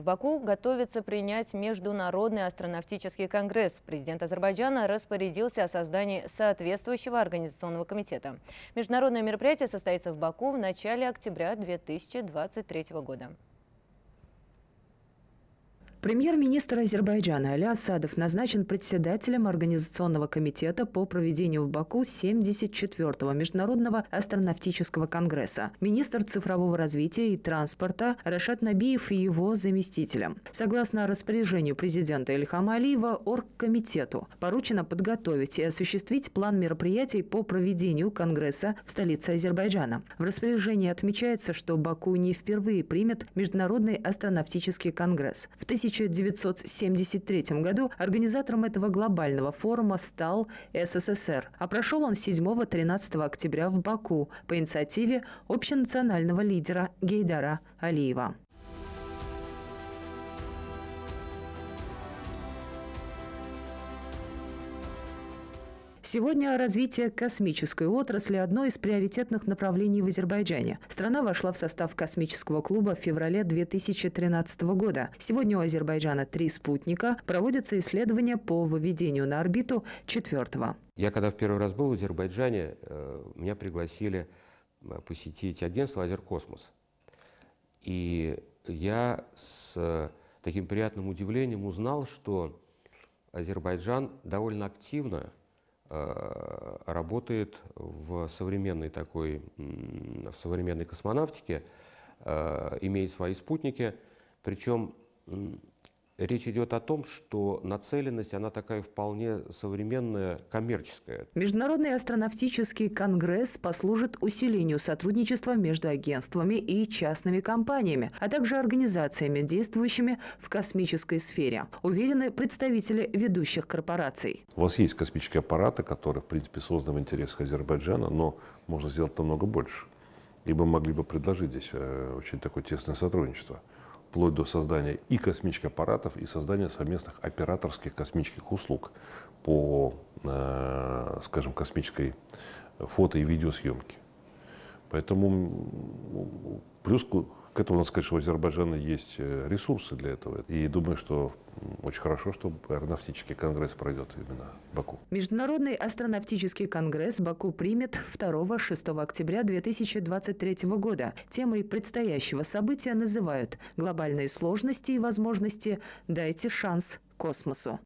В Баку готовится принять Международный астронавтический конгресс. Президент Азербайджана распорядился о создании соответствующего организационного комитета. Международное мероприятие состоится в Баку в начале октября 2023 года. Премьер-министр Азербайджана Аля Асадов назначен председателем Организационного комитета по проведению в Баку 74-го Международного астронавтического конгресса. Министр цифрового развития и транспорта Рашат Набиев и его заместителем. Согласно распоряжению президента Ильхама Алиева, Оргкомитету поручено подготовить и осуществить план мероприятий по проведению конгресса в столице Азербайджана. В распоряжении отмечается, что Баку не впервые примет Международный астронавтический конгресс. В 1000 1973 году организатором этого глобального форума стал СССР, а прошел он 7-13 октября в Баку по инициативе общенационального лидера Гейдара Алиева. Сегодня развитие космической отрасли – одно из приоритетных направлений в Азербайджане. Страна вошла в состав космического клуба в феврале 2013 года. Сегодня у Азербайджана три спутника. Проводятся исследования по выведению на орбиту четвертого. Я когда в первый раз был в Азербайджане, э, меня пригласили э, посетить агентство «Азеркосмос». И я с э, таким приятным удивлением узнал, что Азербайджан довольно активно – Э, работает в современной такой, в современной космонавтике, э, имеет свои спутники, причем Речь идет о том, что нацеленность, она такая вполне современная, коммерческая. Международный астронавтический конгресс послужит усилению сотрудничества между агентствами и частными компаниями, а также организациями, действующими в космической сфере, уверены представители ведущих корпораций. У вас есть космические аппараты, которые, в принципе, созданы в интересах Азербайджана, но можно сделать намного больше. И мы могли бы предложить здесь э, очень такое тесное сотрудничество вплоть до создания и космических аппаратов, и создания совместных операторских космических услуг по, э, скажем, космической фото- и видеосъемке. Поэтому плюс к этому надо сказать, что у Азербайджана есть э, ресурсы для этого. И думаю, что очень хорошо, что аэронавтический конгресс пройдет именно в Баку. Международный астронавтический конгресс Баку примет 2-6 октября 2023 года. Темой предстоящего события называют «Глобальные сложности и возможности. Дайте шанс космосу».